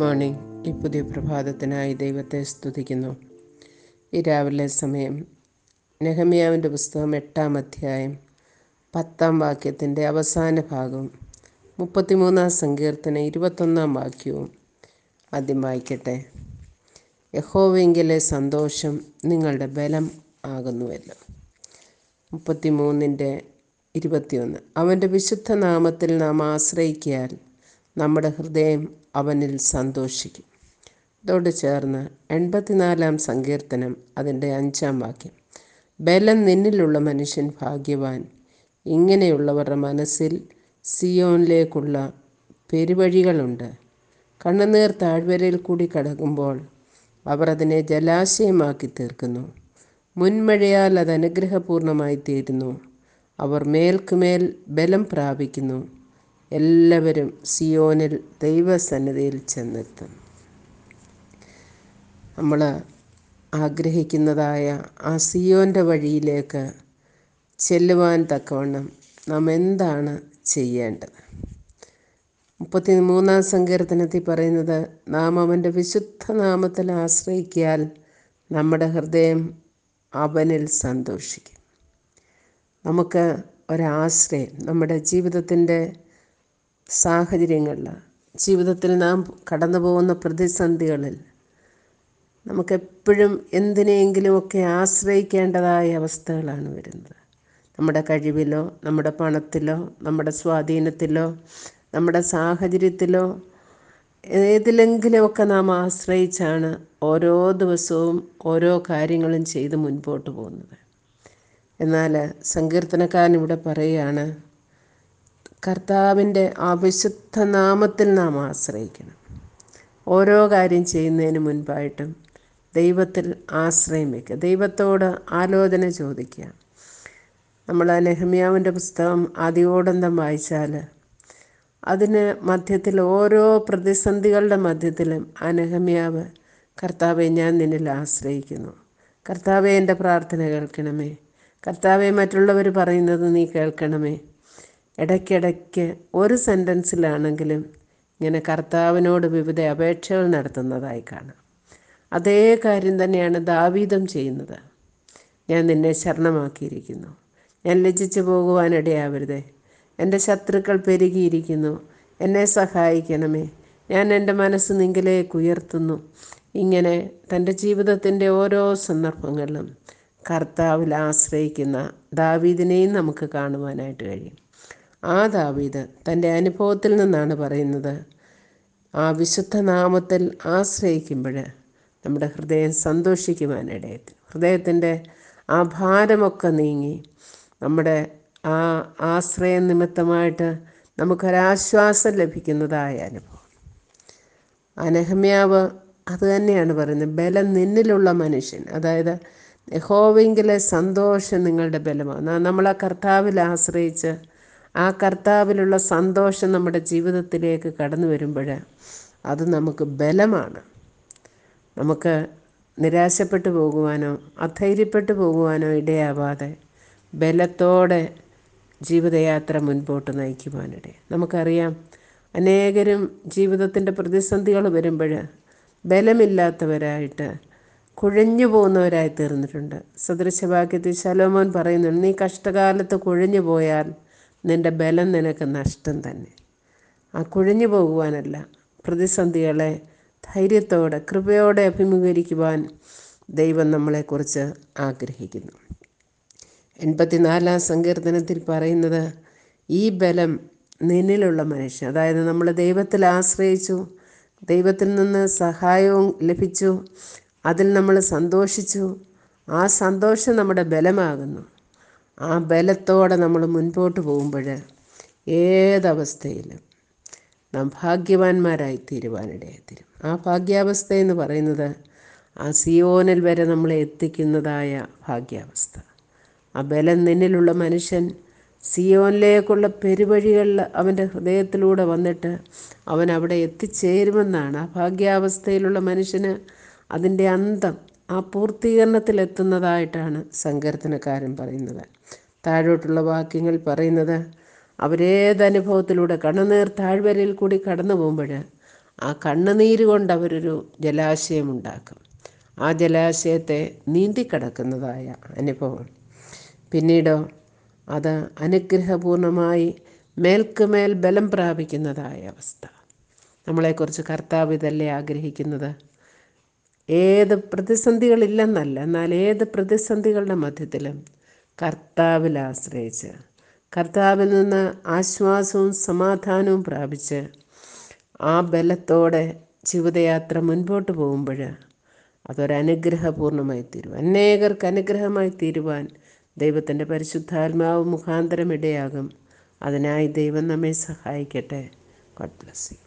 morning ഈ പുതിയ പ്രഭാതത്തിനായി ദൈവത്തെ സ്തുതിക്കുന്നു ഈ രാവിലെ സമയം നെഹമിയാവിൻ്റെ പുസ്തകം എട്ടാം അധ്യായം പത്താം വാക്യത്തിൻ്റെ അവസാന ഭാഗം മുപ്പത്തിമൂന്നാം സങ്കീർത്തന ഇരുപത്തൊന്നാം വാക്യവും ആദ്യം വായിക്കട്ടെ യഹോവെങ്കിലെ സന്തോഷം നിങ്ങളുടെ ബലം ആകുന്നുവല്ലോ മുപ്പത്തിമൂന്നിൻ്റെ ഇരുപത്തിയൊന്ന് അവൻ്റെ വിശുദ്ധ നാമത്തിൽ നാം ആശ്രയിക്കാൻ നമ്മുടെ ഹൃദയം അവനിൽ സന്തോഷിക്കും ഇതോട് ചേർന്ന് എൺപത്തിനാലാം സങ്കീർത്തനം അതിൻ്റെ അഞ്ചാം വാക്യം ബലം നിന്നിലുള്ള മനുഷ്യൻ ഭാഗ്യവാൻ ഇങ്ങനെയുള്ളവരുടെ മനസ്സിൽ സിയോനിലേക്കുള്ള പെരുവഴികളുണ്ട് കണ്ണുനീർ താഴ്വരയിൽ കൂടി കടക്കുമ്പോൾ അവർ അതിനെ ജലാശയമാക്കി തീർക്കുന്നു മുൻമഴയാൽ അത് അനുഗ്രഹപൂർണമായി തീരുന്നു അവർ മേൽക്കുമേൽ ബലം പ്രാപിക്കുന്നു എല്ലാവരും സിയോനിൽ ദൈവസന്നിധിയിൽ ചെന്നെത്തും നമ്മൾ ആഗ്രഹിക്കുന്നതായ ആ സിയോൻ്റെ വഴിയിലേക്ക് ചെല്ലുവാൻ തക്കവണ്ണം നാം എന്താണ് ചെയ്യേണ്ടത് മുപ്പത്തി മൂന്നാം സങ്കീർത്തനത്തിൽ പറയുന്നത് നാം അവൻ്റെ വിശുദ്ധ നാമത്തിൽ ആശ്രയിക്കിയാൽ നമ്മുടെ ഹൃദയം അവനിൽ സന്തോഷിക്കും നമുക്ക് ഒരാശ്രയം നമ്മുടെ ജീവിതത്തിൻ്റെ സാഹചര്യങ്ങളിൽ ജീവിതത്തിൽ നാം കടന്നു പോകുന്ന പ്രതിസന്ധികളിൽ നമുക്കെപ്പോഴും എന്തിനെയെങ്കിലുമൊക്കെ ആശ്രയിക്കേണ്ടതായ അവസ്ഥകളാണ് വരുന്നത് നമ്മുടെ കഴിവിലോ നമ്മുടെ പണത്തിലോ നമ്മുടെ സ്വാധീനത്തിലോ നമ്മുടെ സാഹചര്യത്തിലോ ഏതിലെങ്കിലുമൊക്കെ നാം ആശ്രയിച്ചാണ് ഓരോ ദിവസവും ഓരോ കാര്യങ്ങളും ചെയ്ത് മുൻപോട്ട് പോകുന്നത് എന്നാൽ സങ്കീർത്തനക്കാരൻ ഇവിടെ പറയുകയാണ് കർത്താവിൻ്റെ അവിശുദ്ധ നാമത്തിൽ നാം ആശ്രയിക്കണം ഓരോ കാര്യം ചെയ്യുന്നതിന് മുൻപായിട്ടും ദൈവത്തിൽ ആശ്രയം വയ്ക്കുക ദൈവത്തോട് ആലോചന ചോദിക്കുക നമ്മൾ നെഹമ്യാവിൻ്റെ പുസ്തകം ആദ്യോടന്തം വായിച്ചാൽ അതിന് മധ്യത്തിൽ ഓരോ പ്രതിസന്ധികളുടെ മധ്യത്തിലും അനഹമ്യാവ് കർത്താവെ ഞാൻ നിന്നിൽ ആശ്രയിക്കുന്നു കർത്താവെ എൻ്റെ പ്രാർത്ഥന കേൾക്കണമേ കർത്താവെ മറ്റുള്ളവർ പറയുന്നത് നീ കേൾക്കണമേ ഇടയ്ക്കിടയ്ക്ക് ഒരു സെൻറ്റൻസിലാണെങ്കിലും ഇങ്ങനെ കർത്താവിനോട് വിവിധ അപേക്ഷകൾ നടത്തുന്നതായി കാണാം അതേ കാര്യം തന്നെയാണ് ദാവീതം ചെയ്യുന്നത് ഞാൻ നിന്നെ ശരണമാക്കിയിരിക്കുന്നു ഞാൻ ലജ്ജിച്ചു പോകുവാനിടയാവരുതേ എൻ്റെ ശത്രുക്കൾ പെരുകിയിരിക്കുന്നു എന്നെ സഹായിക്കണമേ ഞാൻ എൻ്റെ മനസ്സ് നിങ്കിലേക്ക് ഉയർത്തുന്നു ഇങ്ങനെ തൻ്റെ ജീവിതത്തിൻ്റെ ഓരോ സന്ദർഭങ്ങളിലും കർത്താവിൽ ആശ്രയിക്കുന്ന ദാവീദിനെയും നമുക്ക് കാണുവാനായിട്ട് കഴിയും ആ ദാവീദ് തൻ്റെ അനുഭവത്തിൽ നിന്നാണ് പറയുന്നത് ആ വിശുദ്ധ നാമത്തിൽ ആശ്രയിക്കുമ്പോൾ നമ്മുടെ ഹൃദയം സന്തോഷിക്കുവാനിടയത്തിൽ ഹൃദയത്തിൻ്റെ ആ ഭാരമൊക്കെ നീങ്ങി നമ്മുടെ ആ ആശ്രയ നിമിത്തമായിട്ട് നമുക്കൊരാശ്വാസം ലഭിക്കുന്നതായ അനുഭവം അനഹമ്യാവ് അത് തന്നെയാണ് പറയുന്നത് ബലം നിന്നിലുള്ള മനുഷ്യൻ അതായത് യഹോവെങ്കിലെ സന്തോഷം നിങ്ങളുടെ ബലമാണ് നമ്മൾ ആ കർത്താവിൽ ആശ്രയിച്ച് ആ കർത്താവിലുള്ള സന്തോഷം നമ്മുടെ ജീവിതത്തിലേക്ക് കടന്നു വരുമ്പോൾ അത് നമുക്ക് ബലമാണ് നമുക്ക് നിരാശപ്പെട്ടു പോകുവാനോ അധൈര്യപ്പെട്ടു പോകുവാനോ ഇടയാവാതെ ബലത്തോടെ ജീവിതയാത്ര മുൻപോട്ട് നയിക്കുവാനിടെ നമുക്കറിയാം അനേകരും ജീവിതത്തിൻ്റെ പ്രതിസന്ധികൾ വരുമ്പോൾ ബലമില്ലാത്തവരായിട്ട് കുഴഞ്ഞു പോകുന്നവരായി തീർന്നിട്ടുണ്ട് സദൃശവാക്യത്തിൽ ശലോമോൻ പറയുന്നുണ്ട് നീ കഷ്ടകാലത്ത് കുഴഞ്ഞു പോയാൽ നിൻ്റെ ബലം നിനക്ക് നഷ്ടം തന്നെ ആ കുഴഞ്ഞു പോകുവാനല്ല പ്രതിസന്ധികളെ ധൈര്യത്തോടെ കൃപയോടെ അഭിമുഖീകരിക്കുവാൻ ദൈവം നമ്മളെക്കുറിച്ച് ആഗ്രഹിക്കുന്നു എൺപത്തിനാലാം സങ്കീർത്തനത്തിൽ പറയുന്നത് ഈ ബലം നിന്നിലുള്ള മനുഷ്യൻ അതായത് നമ്മൾ ദൈവത്തിൽ ആശ്രയിച്ചു ദൈവത്തിൽ നിന്ന് സഹായവും ലഭിച്ചു അതിൽ നമ്മൾ സന്തോഷിച്ചു ആ സന്തോഷം നമ്മുടെ ബലമാകുന്നു ആ ബലത്തോടെ നമ്മൾ മുൻപോട്ട് പോകുമ്പോൾ ഏതവസ്ഥയിലും നാം ഭാഗ്യവാന്മാരായി തീരുവാനിടയായിത്തീരും ആ ഭാഗ്യാവസ്ഥ എന്ന് പറയുന്നത് ആ സിയോനിൽ വരെ നമ്മളെ എത്തിക്കുന്നതായ ഭാഗ്യാവസ്ഥ ആ ബലം നിന്നിലുള്ള മനുഷ്യൻ സിയോനിലേക്കുള്ള പെരുവഴികളിൽ അവൻ്റെ ഹൃദയത്തിലൂടെ വന്നിട്ട് അവൻ അവിടെ എത്തിച്ചേരുമെന്നാണ് ആ ഭാഗ്യാവസ്ഥയിലുള്ള മനുഷ്യന് അതിൻ്റെ അന്തം ആ പൂർത്തീകരണത്തിലെത്തുന്നതായിട്ടാണ് സങ്കീർത്തനക്കാരൻ പറയുന്നത് താഴോട്ടുള്ള വാക്യങ്ങൾ പറയുന്നത് അവരേതനുഭവത്തിലൂടെ കണ്ണുനീർ താഴ്വരയിൽ കൂടി കടന്നു പോകുമ്പോൾ ആ കണ്ണുനീര് കൊണ്ട് അവരൊരു ജലാശയം ഉണ്ടാക്കും ആ ജലാശയത്തെ കടക്കുന്നതായ അനുഭവം പിന്നീടോ അത് അനുഗ്രഹപൂർണമായി മേൽക്കുമേൽ ബലം പ്രാപിക്കുന്നതായ അവസ്ഥ നമ്മളെക്കുറിച്ച് കർത്താവ് ഇതല്ലേ ആഗ്രഹിക്കുന്നത് ഏത് പ്രതിസന്ധികളില്ലെന്നല്ല എന്നാൽ ഏത് പ്രതിസന്ധികളുടെ മധ്യത്തിലും കർത്താവിൽ ആശ്രയിച്ച് കർത്താവിൽ നിന്ന് ആശ്വാസവും സമാധാനവും പ്രാപിച്ച് ആ ബലത്തോടെ ജീവിതയാത്ര മുൻപോട്ട് പോകുമ്പോൾ അതൊരനുഗ്രഹപൂർണമായി തീരും അനേകർക്ക് അനുഗ്രഹമായി തീരുവാൻ ദൈവത്തിൻ്റെ പരിശുദ്ധാത്മാവ് മുഖാന്തരം ഇടയാകും അതിനായി ദൈവം നമ്മെ സഹായിക്കട്ടെ ഗോഡ് ബ്ലസ് യു